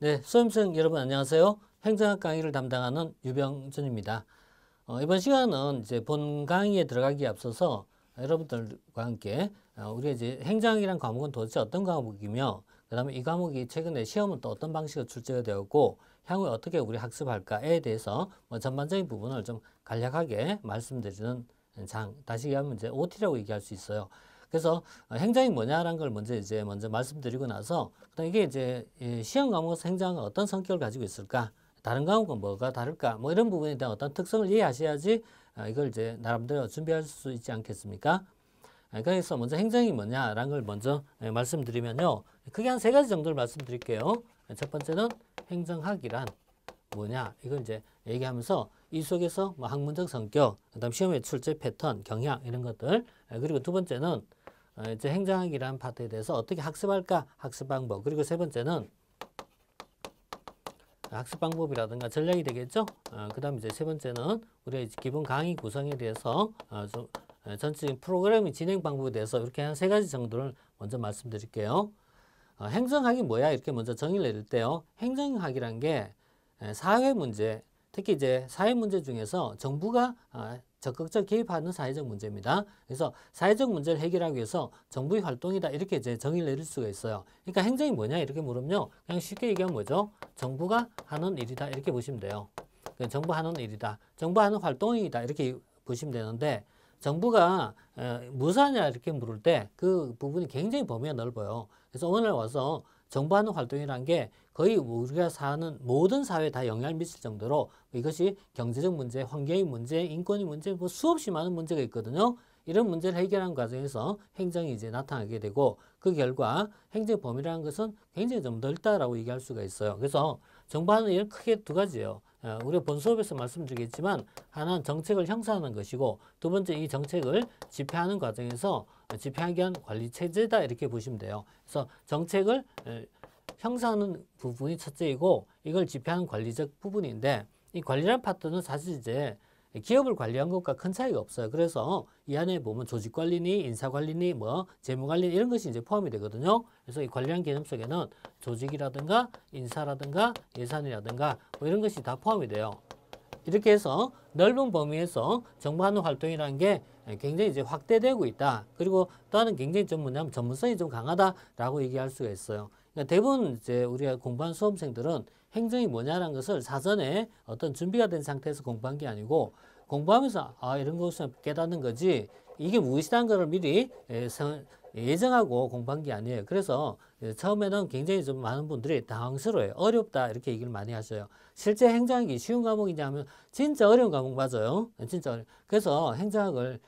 네, 수험생 여러분 안녕하세요. 행정학 강의를 담당하는 유병준입니다. 어, 이번 시간은 이제 본 강의에 들어가기에 앞서서 여러분들과 함께 어, 우리 이제 행정학이란 과목은 도대체 어떤 과목이며 그다음에 이 과목이 최근에 시험은 또 어떤 방식으로 출제가 되었고 향후에 어떻게 우리 학습할까에 대해서 뭐 전반적인 부분을 좀 간략하게 말씀드리는 장 다시 얘기하면 이제 OT라고 얘기할 수 있어요. 그래서 어, 행정이 뭐냐라는 걸 먼저 이제 먼저 말씀드리고 나서 그다음 이게 이제 시험 과목에서 행정과 어떤 성격을 가지고 있을까? 다른 과목과 뭐가 다를까? 뭐 이런 부분에 대한 어떤 특성을 이해하셔야지 어, 이걸 이제 나름대로 준비할 수 있지 않겠습니까? 예, 그래서 먼저 행정이 뭐냐라는 걸 먼저 예, 말씀드리면요. 크게 한 세 가지 정도를 말씀드릴게요. 예, 첫 번째는 행정학이란 뭐냐 이걸 이제 얘기하면서 이 속에서 뭐 학문적 성격, 그다음 시험의 출제 패턴, 경향 이런 것들 그리고 두 번째는 어, 이제 행정학이라는 파트에 대해서 어떻게 학습할까? 학습 방법. 그리고 세 번째는 학습 방법이라든가 전략이 되겠죠? 어, 그 다음 이제 세 번째는 우리의 기본 강의 구성에 대해서 어, 좀 어, 전체적인 프로그램의 진행 방법에 대해서 이렇게 한 세 가지 정도를 먼저 말씀드릴게요. 어, 행정학이 뭐야? 이렇게 먼저 정의를 내릴 때요. 행정학이란 게 사회 문제, 특히 이제 사회 문제 중에서 정부가 어, 적극적 개입하는 사회적 문제입니다. 그래서 사회적 문제를 해결하기 위해서 정부의 활동이다 이렇게 이제 정의를 내릴 수가 있어요. 그러니까 행정이 뭐냐 이렇게 물으면요. 그냥 쉽게 얘기하면 뭐죠? 정부가 하는 일이다 이렇게 보시면 돼요. 그러니까 정부 하는 일이다. 정부 하는 활동이다 이렇게 보시면 되는데 정부가 어, 무사냐 이렇게 물을 때 그 부분이 굉장히 범위가 넓어요. 그래서 오늘 와서 정부 하는 활동이라는 게 거의 우리가 사는 모든 사회에 다 영향을 미칠 정도로 이것이 경제적 문제, 환경의 문제, 인권의 문제, 뭐 수없이 많은 문제가 있거든요. 이런 문제를 해결하는 과정에서 행정이 이제 나타나게 되고 그 결과 행정 범위라는 것은 굉장히 좀 넓다라고 얘기할 수가 있어요. 그래서 정부하는 일 크게 두 가지예요. 어, 우리본 수업에서 말씀드리겠지만 하나는 정책을 형성하는 것이고 두 번째 이 정책을 집행하는 과정에서 집행하기 위한 관리 체제다 이렇게 보시면 돼요. 그래서 정책을 형성하는 부분이 첫째이고 이걸 집행하는 관리적 부분인데 이 관리라는 파트는 사실 이제 기업을 관리한 것과 큰 차이가 없어요. 그래서 이 안에 보면 조직관리니 인사관리니 뭐 재무관리니 이런 것이 이제 포함이 되거든요. 그래서 이 관리한 개념 속에는 조직이라든가 인사라든가 예산이라든가 뭐 이런 것이 다 포함이 돼요. 이렇게 해서 넓은 범위에서 정보하는 활동이라는 게 굉장히 이제 확대되고 있다. 그리고 또 하나는 굉장히 좀 뭐냐면 전문성이 좀 강하다라고 얘기할 수가 있어요. 그러니까 대부분 이제 우리가 공부한 수험생들은 행정이 뭐냐라는 것을 사전에 어떤 준비가 된 상태에서 공부한 게 아니고 공부하면서 아 이런 것을 깨닫는 거지 이게 무엇이라는 것 미리 예, 예정하고 공부한 게 아니에요. 그래서 예, 처음에는 굉장히 좀 많은 분들이 당황스러워요. 어렵다 이렇게 얘기를 많이 하셔요. 실제 행정학이 쉬운 과목이냐면 진짜 어려운 과목 맞아요. 예, 진짜 어려... 그래서 행정학을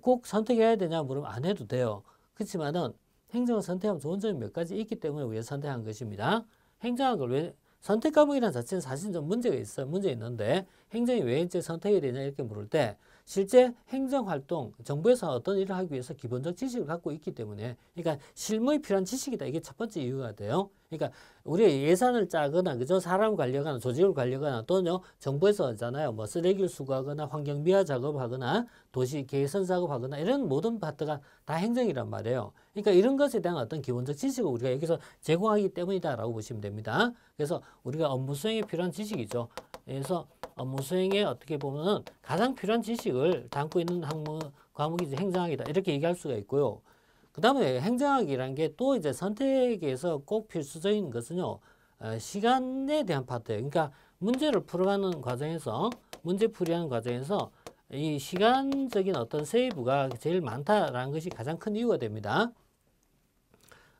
꼭 선택해야 되냐 물으면 안 해도 돼요. 그렇지만은 행정을 선택하면 좋은 점이 몇 가지 있기 때문에 우리가 선택한 것입니다. 행정학을 왜 선택 과목이라는 자체는 사실 좀 문제가 있어요. 문제 있는데 행정이 왜 이제 선택이 되냐 이렇게 물을 때 실제 행정활동, 정부에서 어떤 일을 하기 위해서 기본적 지식을 갖고 있기 때문에 그러니까 실무에 필요한 지식이다. 이게 첫 번째 이유가 돼요. 그러니까 우리가 예산을 짜거나 그죠 사람 관리하거나 조직을 관리하거나 또는 정부에서 하 잖아요 뭐 쓰레기를 수거하거나 환경 미화 작업하거나 도시 개선 작업하거나 이런 모든 파트가 다 행정이란 말이에요. 그러니까 이런 것에 대한 어떤 기본적 지식을 우리가 여기서 제공하기 때문이다라고 보시면 됩니다. 그래서 우리가 업무 수행에 필요한 지식이죠. 그래서 업무 어, 수행에 어떻게 보면 가장 필요한 지식을 담고 있는 학문, 과목이 행정학이다. 이렇게 얘기할 수가 있고요. 그 다음에 행정학이라는 게 또 이제 선택에서 꼭 필수적인 것은요. 어, 시간에 대한 파트예요. 그러니까 문제를 풀어가는 과정에서 문제 풀이하는 과정에서 이 시간적인 어떤 세이브가 제일 많다라는 것이 가장 큰 이유가 됩니다.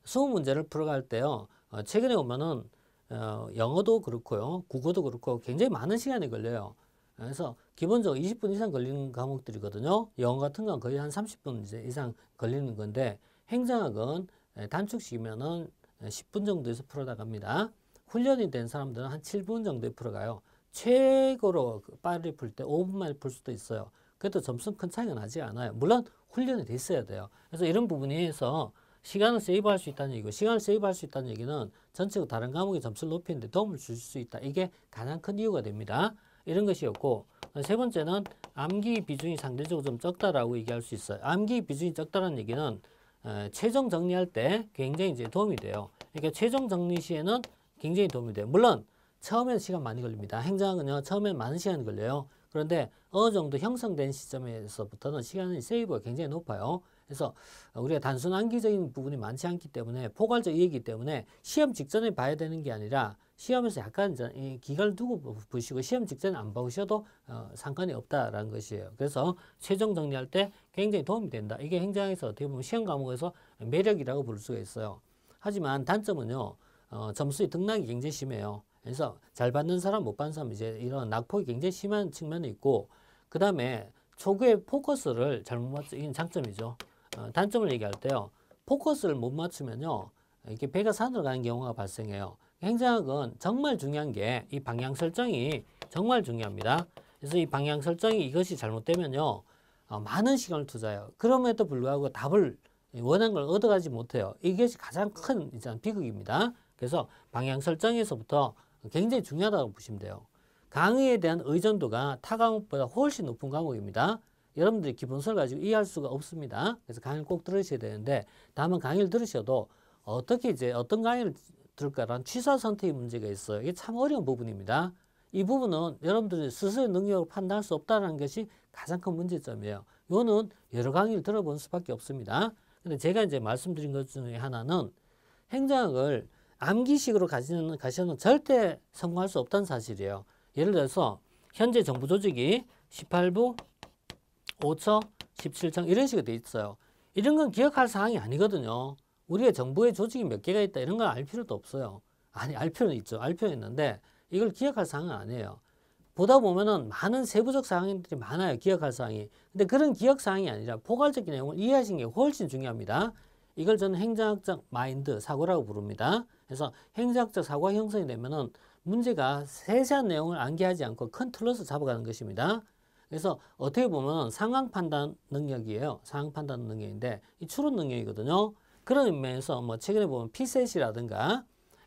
수험 문제를 풀어갈 때요. 어, 최근에 보면은 어, 영어도 그렇고요. 국어도 그렇고 굉장히 많은 시간이 걸려요. 그래서 기본적으로 20분 이상 걸리는 과목들이거든요. 영어 같은 건 거의 한 30분 이상 걸리는 건데 행정학은 예, 단축시키면은 10분 정도에서 풀어나갑니다. 훈련이 된 사람들은 한 7분 정도에 풀어가요. 최고로 그 빨리 풀 때 5분 만에 풀 수도 있어요. 그래도 점수는 큰 차이가 나지 않아요. 물론 훈련이 됐어야 돼요. 그래서 이런 부분에서 시간을 세이브할 수 있다는 얘기고 시간을 세이브할 수 있다는 얘기는 전체가 다른 과목의 점수를 높이는 데 도움을 줄 수 있다. 이게 가장 큰 이유가 됩니다. 이런 것이었고 어, 세 번째는 암기 비중이 상대적으로 좀 적다라고 얘기할 수 있어요. 암기 비중이 적다는 얘기는 어, 최종 정리할 때 굉장히 이제 도움이 돼요. 그러니까 최종 정리 시에는 굉장히 도움이 돼요. 물론 처음에는 시간 많이 걸립니다. 행정학은요. 처음엔 많은 시간이 걸려요. 그런데 어느 정도 형성된 시점에서부터는 시간이 세이브가 굉장히 높아요. 그래서 우리가 단순 암기적인 부분이 많지 않기 때문에 포괄적이기 때문에 시험 직전에 봐야 되는 게 아니라 시험에서 약간 기간을 두고 보시고 시험 직전에 안 보셔도 어, 상관이 없다라는 것이에요. 그래서 최종 정리할 때 굉장히 도움이 된다. 이게 행정에서 어떻게 보면 시험 과목에서 매력이라고 부를 수가 있어요. 하지만 단점은요. 어, 점수의 등락이 굉장히 심해요. 그래서 잘 받는 사람 못 받는 사람 이제 이런 낙폭이 굉장히 심한 측면이 있고 그 다음에 초구의 포커스를 잘못 맞추는 장점이죠. 어, 단점을 얘기할 때요. 포커스를 못 맞추면요. 이렇게 배가 산으로 가는 경우가 발생해요. 행정학은 정말 중요한 게 이 방향 설정이 정말 중요합니다. 그래서 이 방향 설정이 이것이 잘못되면요. 어, 많은 시간을 투자해요. 그럼에도 불구하고 답을 원한 걸 얻어가지 못해요. 이것이 가장 큰 비극입니다. 그래서 방향 설정에서부터 굉장히 중요하다고 보시면 돼요. 강의에 대한 의존도가 타 과목보다 훨씬 높은 과목입니다. 여러분들이 기본서를 가지고 이해할 수가 없습니다. 그래서 강의를 꼭 들으셔야 되는데 다만 강의를 들으셔도 어떻게 이제 어떤 강의를 들을까라는 취사 선택의 문제가 있어요. 이게 참 어려운 부분입니다. 이 부분은 여러분들이 스스로의 능력을 판단할 수 없다는 것이 가장 큰 문제점이에요. 이거는 여러 강의를 들어본 수밖에 없습니다. 근데 제가 이제 말씀드린 것 중에 하나는 행정학을 암기식으로 가시는, 가시는 절대 성공할 수 없다는 사실이에요. 예를 들어서 현재 정부 조직이 18부 5초, 17층 이런 식으로 돼 있어요. 이런 건 기억할 사항이 아니거든요. 우리의 정부의 조직이 몇 개가 있다 이런 건 알 필요도 없어요. 아니 알 필요는 있죠. 알 필요는 있는데 이걸 기억할 사항은 아니에요. 보다 보면은 많은 세부적 사항들이 많아요. 기억할 사항이. 근데 그런 기억 사항이 아니라 포괄적 인 내용을 이해하시는 게 훨씬 중요합니다. 이걸 저는 행정학적 마인드 사고라고 부릅니다. 그래서 행정학적 사고가 형성이 되면은 문제가 세세한 내용을 암기하지 않고 큰 틀로서 잡아가는 것입니다. 그래서 어떻게 보면 상황 판단 능력이에요. 상황 판단 능력인데 이 추론 능력이거든요. 그런 의에서뭐 최근에 보면 피셋이라든가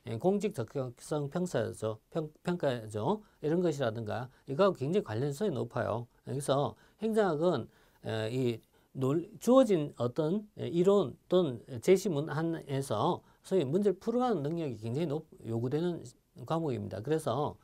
예, 공직 적격성 평가죠. 평, 가죠 이런 것이라든가 이거 굉장히 관련성이 높아요. 그래서 행정학은 예, 이 주어진 어떤 예, 이론 또는 제시문 안에서 소위 문제를 풀어가는 능력이 굉장히 높, 요구되는 과목입니다. 그래서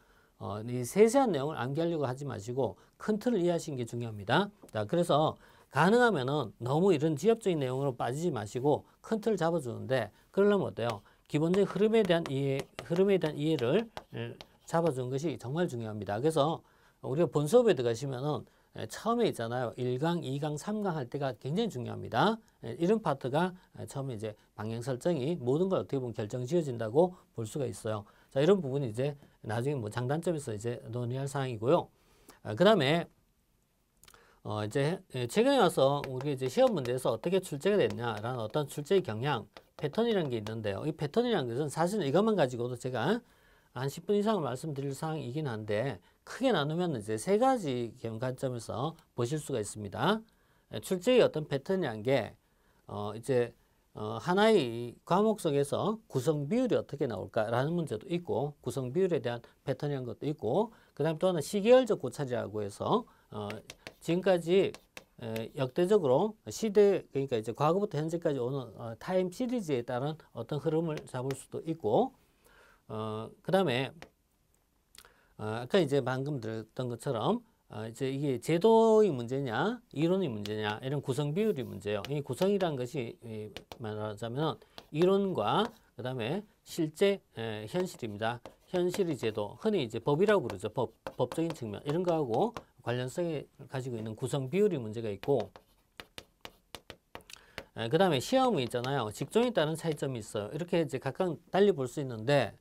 어, 이 세세한 내용을 암기하려고 하지 마시고 큰 틀을 이해하시는 게 중요합니다. 자, 그래서 가능하면은 너무 이런 지엽적인 내용으로 빠지지 마시고 큰 틀을 잡아주는데 그러려면 어때요? 기본적인 흐름에 대한 이해, 흐름에 대한 이해를 예, 잡아주는 것이 정말 중요합니다. 그래서 우리가 본 수업에 들어가시면은 예, 처음에 있잖아요. 1강, 2강, 3강 할 때가 굉장히 중요합니다. 예, 이런 파트가 처음에 이제 방향 설정이 모든 걸 어떻게 보면 결정 지어진다고 볼 수가 있어요. 자, 이런 부분이 이제 나중에 뭐 장단점에서 이제 논의할 사항이고요. 아, 그 다음에 어 이제 예, 최근에 와서 우리 이제 시험 문제에서 어떻게 출제가 됐냐라는 어떤 출제 경향 패턴이라는 게 있는데요. 이 패턴이라는 것은 사실은 이것만 가지고도 제가 한 10분 이상 말씀드릴 사항이긴 한데 크게 나누면 이제 세 가지 관점에서 보실 수가 있습니다. 예, 출제의 어떤 패턴이란 게 어, 이제 어, 하나의 과목 속에서 구성 비율이 어떻게 나올까라는 문제도 있고 구성 비율에 대한 패턴이란 것도 있고 그 다음 또 하나 시계열적 고찰이라고 해서 어, 지금까지 에, 역대적으로 시대 그러니까 이제 과거부터 현재까지 오는 어, 타임 시리즈에 따른 어떤 흐름을 잡을 수도 있고 어, 그 다음에 어, 아까 이제 방금 들었던 것처럼 어, 이제 이게 제도의 문제냐, 이론의 문제냐, 이런 구성 비율이 문제예요. 이 구성이란 것이 말하자면 이론과 그 다음에 실제 현실입니다. 현실의 제도, 흔히 이제 법이라고 부르죠. 법, 법적인 측면. 이런 거하고 관련성이 가지고 있는 구성 비율이 문제가 있고, 그 다음에 시험이 있잖아요. 직종에 따른 차이점이 있어요. 이렇게 이제 각각 달리 볼 수 있는데,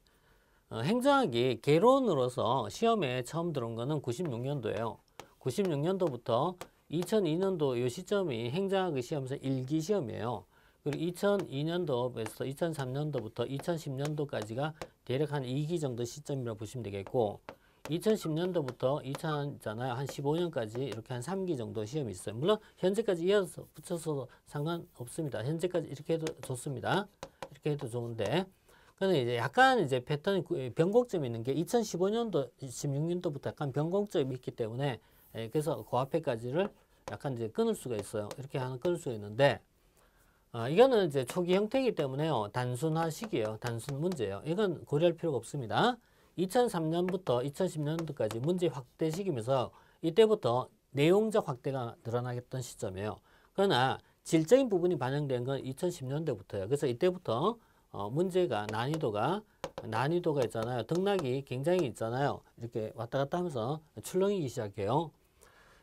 어, 행정학이 개론으로서 시험에 처음 들어온 거는 96년도예요. 96년도부터 2002년도 이 시점이 행정학의 시험에서 1기 시험이에요. 그리고 2002년도부터 2003년도부터 2010년도까지가 대략 한 2기 정도 시점이라고 보시면 되겠고 2010년도부터 2000잖아요. 한 15년까지 이렇게 한 3기 정도 시험이 있어요. 물론 현재까지 이어서 붙여서 도 상관없습니다. 현재까지 이렇게 해도 좋습니다. 이렇게 해도 좋은데 근데 그러니까 이제 약간 이제 패턴이 예, 변곡점이 있는 게 2015년도, 16년도부터 약간 변곡점이 있기 때문에 예, 그래서 그 앞에까지를 약간 이제 끊을 수가 있어요. 이렇게 하나 끊을 수가 있는데 아, 이거는 이제 초기 형태이기 때문에요. 단순화시기에요 단순 문제예요. 이건 고려할 필요가 없습니다. 2003년부터 2010년도까지 문제 확대시기면서 이때부터 내용적 확대가 늘어나겠던 시점이에요. 그러나 질적인 부분이 반영된 건 2010년대부터예요. 그래서 이때부터 어, 문제가 난이도가 난이도가 있잖아요. 등락이 굉장히 있잖아요. 이렇게 왔다 갔다 하면서 출렁이기 시작해요.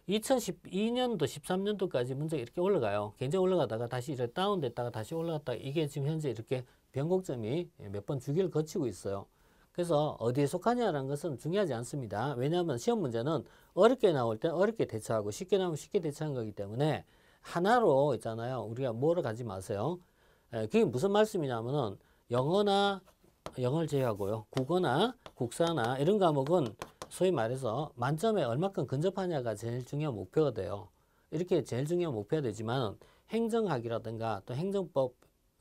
2012년도 13년도까지 문제가 이렇게 올라가요. 굉장히 올라가다가 다시 이렇게 다운됐다가 다시 올라갔다가 이게 지금 현재 이렇게 변곡점이 몇 번 주기를 거치고 있어요. 그래서 어디에 속하냐라는 것은 중요하지 않습니다. 왜냐하면 시험 문제는 어렵게 나올 때 어렵게 대처하고 쉽게 나오면 쉽게 대처하는 거기 때문에 하나로 있잖아요. 우리가 뭐를 가지 마세요. 예, 그게 무슨 말씀이냐면은 영어나 영어를 제외하고요. 국어나 국사나 이런 과목은 소위 말해서 만점에 얼마큼 근접하냐가 제일 중요한 목표가 돼요. 이렇게 제일 중요한 목표가 되지만 행정학이라든가 또 행정법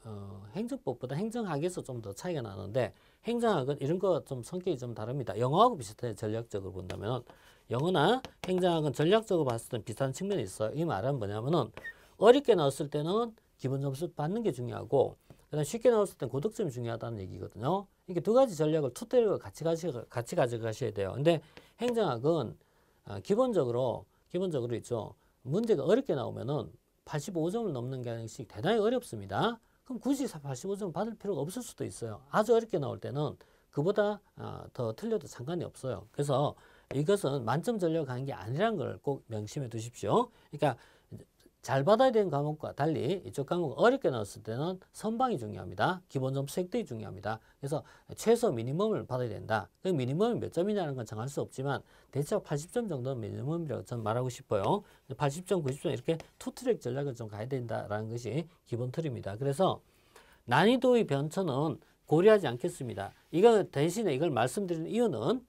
어, 행정법보다 행정학에서 좀 더 차이가 나는데 행정학은 이런 거 좀 성격이 좀 다릅니다. 영어하고 비슷해요. 전략적으로 본다면 영어나 행정학은 전략적으로 봤을 때는 비슷한 측면이 있어요. 이 말은 뭐냐면은 어렵게 나왔을 때는 기본 점수 받는 게 중요하고 그다음 쉽게 나왔을 땐 고득점이 중요하다는 얘기거든요. 이렇게 두 가지 전략을 투대를 같이 가시 같이 가져가셔야 돼요. 근데 행정학은 어, 기본적으로 기본적으로 있죠. 문제가 어렵게 나오면은 85점을 넘는 경향씩 대단히 어렵습니다. 그럼 굳이 85점 받을 필요가 없을 수도 있어요. 아주 어렵게 나올 때는 그보다 어, 더 틀려도 상관이 없어요. 그래서 이것은 만점 전략 가는 게 아니라는 걸 꼭 명심해 두십시오. 그러니까 잘 받아야 되는 과목과 달리 이쪽 과목 어렵게 나왔을 때는 선방이 중요합니다. 기본점 수익들 중요합니다. 그래서 최소 미니멈을 받아야 된다. 그 미니멈이 몇 점이냐는 건 정할 수 없지만 대체 80점 정도는 미니멈이라고 저는 말하고 싶어요. 80점, 90점 이렇게 투트랙 전략을 좀 가야 된다라는 것이 기본 틀입니다. 그래서 난이도의 변천은 고려하지 않겠습니다. 이거 대신에 이걸 말씀드리는 이유는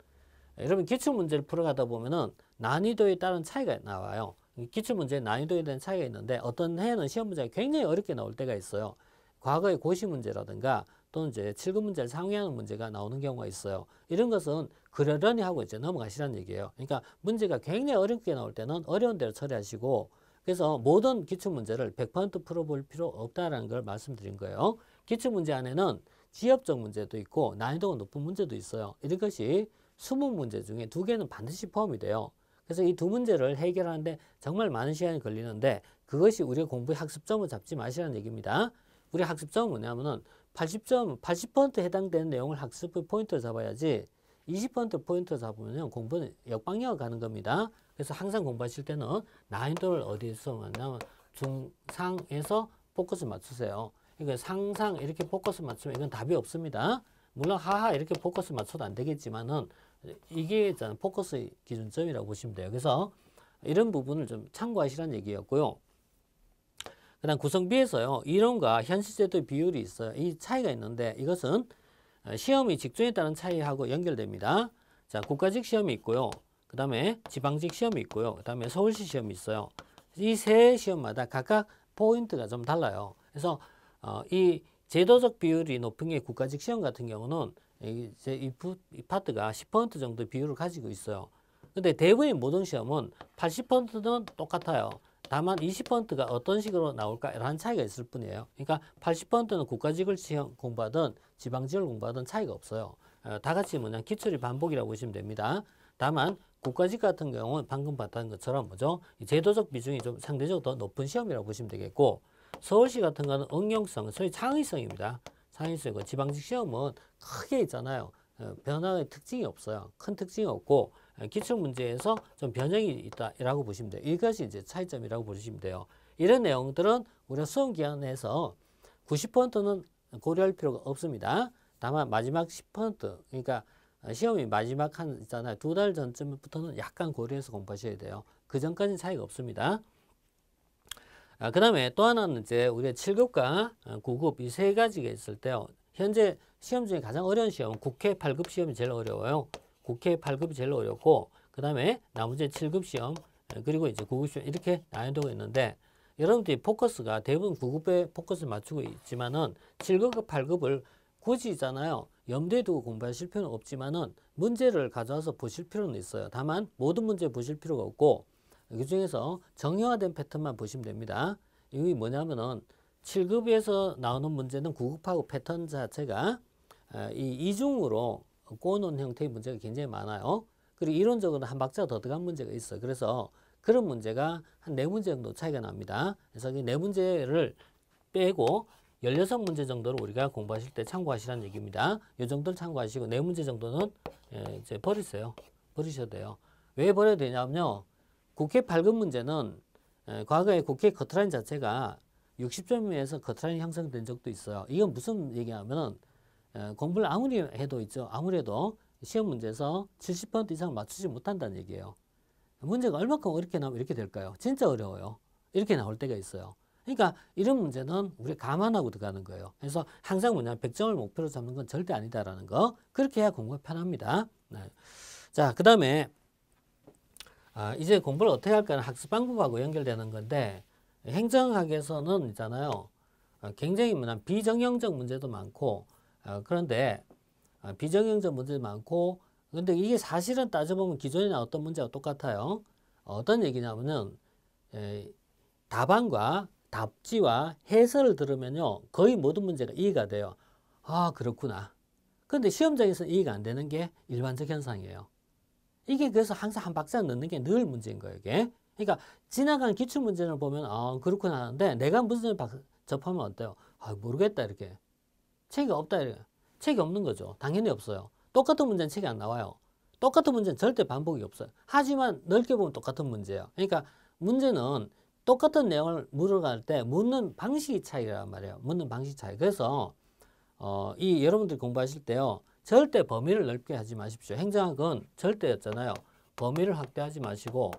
여러분 기출문제를 풀어가다 보면은 난이도에 따른 차이가 나와요. 기출문제 난이도에 대한 차이가 있는데 어떤 해에는 시험 문제가 굉장히 어렵게 나올 때가 있어요. 과거의 고시 문제라든가 또는 이제 7급 문제를 상회하는 문제가 나오는 경우가 있어요. 이런 것은 그러려니 하고 이제 넘어가시라는 얘기예요. 그러니까 문제가 굉장히 어렵게 나올 때는 어려운 대로 처리하시고 그래서 모든 기출문제를 100% 풀어볼 필요 없다는걸 말씀드린 거예요. 기출문제 안에는 지엽적 문제도 있고 난이도가 높은 문제도 있어요. 이런 것이 20문제 중에 두 개는 반드시 포함이 돼요. 그래서 이 두 문제를 해결하는데 정말 많은 시간이 걸리는데 그것이 우리가 공부의 학습점을 잡지 마시라는 얘기입니다. 우리 학습점은 뭐냐면은 80점, 80% 해당되는 내용을 학습의 포인트로 잡아야지 20% 포인트 잡으면 공부는 역방향 가는 겁니다. 그래서 항상 공부하실 때는 난이도를 어디서 만나면 중상에서 포커스 맞추세요. 이거 그러니까 상상 이렇게 포커스 맞추면 이건 답이 없습니다. 물론 하하 이렇게 포커스 맞춰도 안 되겠지만은 이게 일단 포커스 의 기준점이라고 보시면 돼요. 그래서 이런 부분을 좀 참고하시라는 얘기였고요. 그 다음 구성비에서요. 이론과 현실제도의 비율이 있어요. 이 차이가 있는데 이것은 어, 시험이 직종에 따른 차이하고 연결됩니다. 자, 국가직 시험이 있고요. 그 다음에 지방직 시험이 있고요. 그 다음에 서울시 시험이 있어요. 이 세 시험마다 각각 포인트가 좀 달라요. 그래서 어, 이 제도적 비율이 높은 게 국가직 시험 같은 경우는 이제 이, 부, 이 파트가 10% 정도 비율을 가지고 있어요. 근데 대부분의 모든 시험은 80%는 똑같아요. 다만 20%가 어떤 식으로 나올까라는 차이가 있을 뿐이에요. 그러니까 80%는 국가직을 공부하든 지방직을 공부하든 차이가 없어요. 어, 다 같이 뭐냐 기출이 반복이라고 보시면 됩니다. 다만 국가직 같은 경우는 방금 봤던 것처럼 뭐죠? 제도적 비중이 좀 상대적으로 더 높은 시험이라고 보시면 되겠고 서울시 같은 경우는 응용성, 소위 창의성입니다. 사인수이고 그 지방직 시험은 크게 있잖아요. 어, 변화의 특징이 없어요. 큰 특징이 없고 예, 기출 문제에서 좀 변형이 있다라고 보시면 돼요. 이것이 이제 차이점이라고 보시면 돼요. 이런 내용들은 우리가 수험 기간에서 90%는 고려할 필요가 없습니다. 다만 마지막 10% 그러니까 어, 시험이 마지막 한 있잖아요. 두 달 전쯤부터는 약간 고려해서 공부하셔야 돼요. 그 전까지는 차이가 없습니다. 아, 그 다음에 또 하나는 이제 우리의 7급과 9급 어, 이세 가지가 있을 때요. 현재 시험 중에 가장 어려운 시험은 국회 8급 시험이 제일 어려워요. 국회 8급이 제일 어렵고 그 다음에 나머지 7급 시험 어, 그리고 이제 9급 시험 이렇게 나뉘도가 있는데 여러분들이 포커스가 대부분 9급에 포커스를 맞추고 있지만은 7급과 8급을 굳이 있잖아요. 염두에 두고 공부하실 필요는 없지만은 문제를 가져와서 보실 필요는 있어요. 다만 모든 문제 보실 필요가 없고 그 중에서 정형화된 패턴만 보시면 됩니다. 이게 뭐냐면은 7급에서 나오는 문제는 9급하고 패턴 자체가 아, 이 이중으로 꼬놓 형태의 문제가 굉장히 많아요. 그리고 이론적으로 한 박자 더 들어간 문제가 있어. 그래서 그런 문제가 한 네 문제 정도 차이가 납니다. 그래서 이네 문제를 빼고 16문제 정도를 우리가 공부하실 때 참고하시라는 얘기입니다. 이 정도를 참고하시고 네 문제 정도는 예, 이제 버리세요. 버리셔도 돼요. 왜 버려야 되냐면요. 국회 8급 문제는 과거에 국회 커트라인 자체가 60점에서 커트라인이 형성된 적도 있어요. 이건 무슨 얘기냐면은 공부를 아무리 해도 있죠. 아무래도 시험 문제에서 70% 이상 맞추지 못한다는 얘기예요. 문제가 얼마큼 어렵게 나오면 이렇게 될까요? 진짜 어려워요. 이렇게 나올 때가 있어요. 그러니까 이런 문제는 우리 감안하고 들어가는 거예요. 그래서 항상 뭐냐 100점을 목표로 잡는 건 절대 아니다라는 거. 그렇게 해야 공부가 편합니다. 네. 자, 그 다음에 아, 이제 공부를 어떻게 할까는 학습 방법하고 연결되는 건데 행정학에서는 있잖아요. 아, 굉장히 뭐냐 비정형적 문제도 많고 아, 그런데 아, 비정형적 문제도 많고 근데 이게 사실은 따져보면 기존에 나왔던 문제와 똑같아요. 어떤 얘기냐면은 에, 답안과 답지와 해설을 들으면요 거의 모든 문제가 이해가 돼요. 아 그렇구나. 근데 시험장에서 이해가 안 되는 게 일반적 현상이에요. 이게 그래서 항상 한 박자를 넣는 게 늘 문제인 거예요, 이게. 그러니까 지나간 기출 문제를 보면 아, 그렇구나 하는데 내가 무슨 박, 접하면 어때요? 아, 모르겠다 이렇게. 책이 없다 이렇게. 책이 없는 거죠. 당연히 없어요. 똑같은 문제는 책이 안 나와요. 똑같은 문제는 절대 반복이 없어요. 하지만 넓게 보면 똑같은 문제예요. 그러니까 문제는 똑같은 내용을 물어갈 때 묻는 방식이 차이란 말이에요. 묻는 방식 차이. 그래서 어, 이 여러분들 공부하실 때요. 절대 범위를 넓게 하지 마십시오. 행정학은 절대였잖아요. 범위를 확대하지 마시고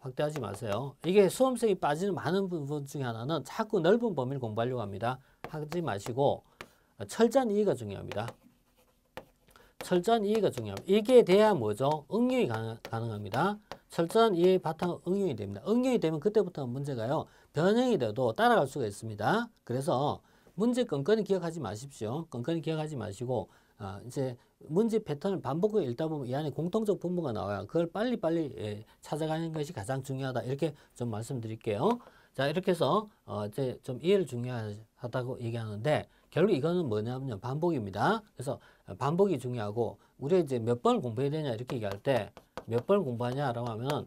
확대하지 마세요. 이게 수험생이 빠지는 많은 부분 중에 하나는 자꾸 넓은 범위를 공부하려고 합니다. 하지 마시고 철저한 이해가 중요합니다. 철저한 이해가 중요합니다. 이게 돼야 뭐죠? 응용이 가능, 합니다 철저한 이해 바탕 응용이 됩니다. 응용이 되면 그때부터 문제가요. 변형이 돼도 따라갈 수가 있습니다. 그래서 문제 건건히 기억하지 마십시오. 건건히 기억하지 마시고 아, 이제 문제 패턴을 반복을 읽다 보면 이 안에 공통적 분모가 나와요. 그걸 빨리빨리 예, 찾아가는 것이 가장 중요하다. 이렇게 좀 말씀드릴게요. 자, 이렇게 해서 어, 이제 좀 이해를 중요하다고 얘기하는데 결국 이거는 뭐냐면 반복입니다. 그래서 반복이 중요하고 우리가 이제 몇 번 공부해야 되냐 이렇게 얘기할 때 몇 번 공부하냐라고 하면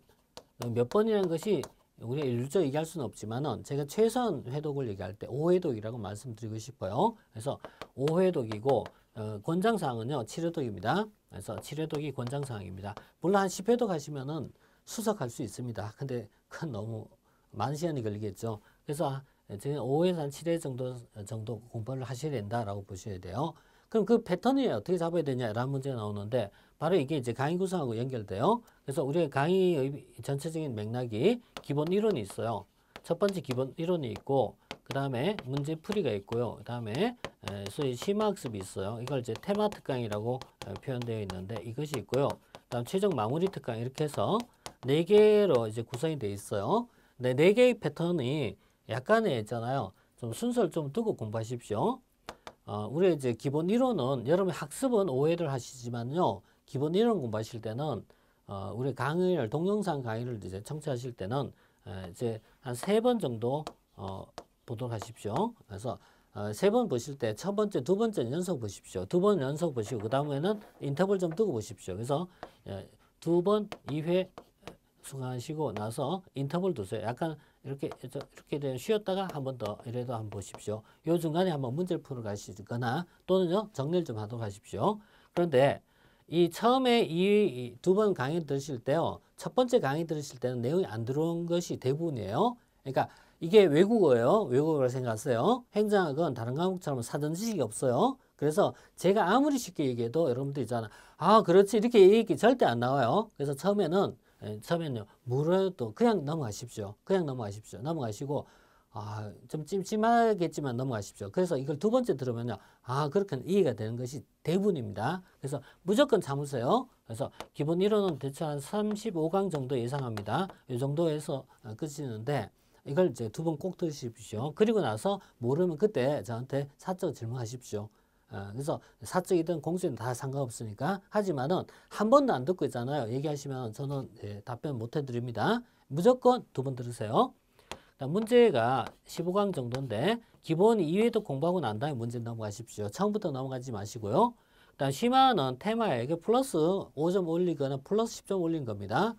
몇 번이라는 것이 우리가 일률적으로 얘기할 수는 없지만은 제가 최선 회독을 얘기할 때 5회독이라고 말씀드리고 싶어요. 그래서 5회독이고 어, 권장사항은요. 치료독입니다. 그래서 치료독이 권장사항입니다. 물론 한 10회독 하시면은 수석할 수 있습니다. 근데 그건 너무 많은 시간이 걸리겠죠. 그래서 지금 아, 5회에서 한 7회 정도, 정도 공부를 하셔야 된다라고 보셔야 돼요. 그럼 그 패턴이 어떻게 잡아야 되냐라는 문제가 나오는데 바로 이게 이제 강의 구성하고 연결돼요. 그래서 우리의 강의 전체적인 맥락이 기본 이론이 있어요. 첫 번째 기본 이론이 있고 그 다음에 문제풀이가 있고요. 그 다음에 소위 심화학습이 있어요. 이걸 이제 테마 특강이라고 표현되어 있는데 이것이 있고요. 그 다음 최종 마무리 특강 이렇게 해서 네개로 이제 구성이 되어 있어요. 근데 네개의 패턴이 약간의 있잖아요. 좀 순서를 좀 두고 공부하십시오. 어, 우리 이제 기본 이론은 여러분 학습은 오해를 하시지만요. 기본 이론 공부하실 때는 어, 우리 강의를 동영상 강의를 이제 청취하실 때는 예, 이제 한 세 번 정도 어, 보도록 하십시오. 그래서 어, 세번 보실 때 첫 번째, 두번째 연속 보십시오. 두 번 연속 보시고 그 다음에는 인터벌 좀 두고 보십시오. 그래서 예, 두 번, 2회 수강하시고 나서 인터벌 두세요. 약간 이렇게 이렇게 되면 쉬었다가 한 번 더 이래도 한번 보십시오. 요 중간에 한번 문제를 풀어 가시거나 또는요 정리를 좀 하도록 하십시오. 그런데 이 처음에 이 두 번 강의 들으실 때요. 첫 번째 강의 들으실 때는 내용이 안 들어온 것이 대부분이에요. 그러니까 이게 외국어예요. 외국어를 생각하세요. 행정학은 다른 과목처럼 사전 지식이 없어요. 그래서 제가 아무리 쉽게 얘기해도 여러분들 있잖아. 아, 그렇지. 이렇게 얘기 절대 안 나와요. 그래서 처음에는, 예, 처음에는요. 물어도 그냥 넘어가십시오. 그냥 넘어가십시오. 넘어가시고, 아, 좀 찜찜하겠지만 넘어가십시오. 그래서 이걸 두 번째 들으면요. 아, 그렇게 이해가 되는 것이 대부분입니다. 그래서 무조건 참으세요. 그래서 기본 이론은 대체 한 35강 정도 예상합니다. 이 정도에서 어, 끝이는데 이걸 이제 두 번 꼭 들으십시오. 그리고 나서 모르면 그때 저한테 사적 질문하십시오. 어, 그래서 사적이든 공수든 다 상관없으니까 하지만은 한 번도 안 듣고 있잖아요. 얘기하시면 저는 예, 답변 못 해드립니다. 무조건 두 번 들으세요. 문제가 15강 정도인데 기본 이외도 공부하고 난 다음에 문제 넘어가십시오. 처음부터 넘어가지 마시고요. 일단 심화는 테마에게 플러스 5점 올리거나 플러스 10점 올린 겁니다.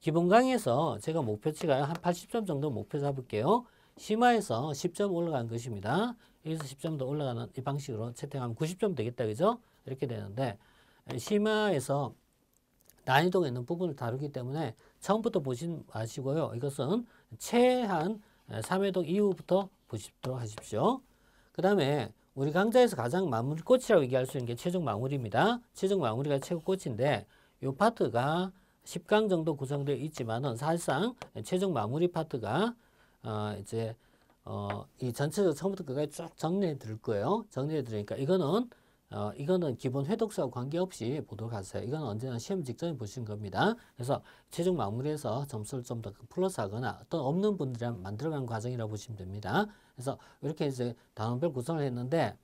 기본 강에서 제가 목표치가 한 80점 정도 목표 잡을게요. 심화에서 10점 올라간 것입니다. 여기서 10점 더 올라가는 이 방식으로 채팅하면 90점 되겠다. 그죠? 이렇게 되는데 심화에서 난이도가 있는 부분을 다루기 때문에 처음부터 보지 마시고요. 이것은 최한 3회독 이후부터 보시도록 하십시오. 그 다음에 우리 강좌에서 가장 마무리 꽃이라고 얘기할 수 있는 게 최종 마무리입니다. 최종 마무리가 최고 꽃인데 이 파트가 10강 정도 구성되어 있지만은 사실상 최종 마무리 파트가 어 이제 어이 전체적 처음부터 끝까지 쭉 정리해 드릴 거예요. 정리해 드리니까 이거는 어, 이거는 기본 회독서와 관계없이 보도록 하세요. 이건 언제나 시험 직전에 보신 겁니다. 그래서 최종 마무리해서 점수를 좀 더 플러스 하거나 어떤 없는 분들이랑 만들어가는 과정이라고 보시면 됩니다. 그래서 이렇게 이제 단원별 구성을 했는데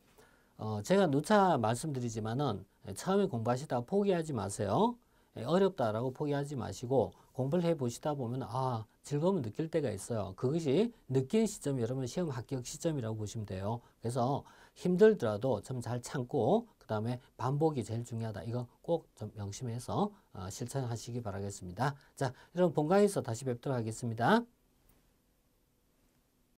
어, 제가 누차 말씀드리지만은 처음에 공부하시다 포기하지 마세요. 예, 어렵다라고 포기하지 마시고 공부를 해보시다 보면 아 즐거움을 느낄 때가 있어요. 그것이 느낀 시점이 여러분 시험 합격 시점이라고 보시면 돼요. 그래서 힘들더라도 좀 잘 참고 그 다음에 반복이 제일 중요하다. 이거 꼭 좀 명심해서 어, 실천하시기 바라겠습니다. 자, 여러분 본강에서 다시 뵙도록 하겠습니다.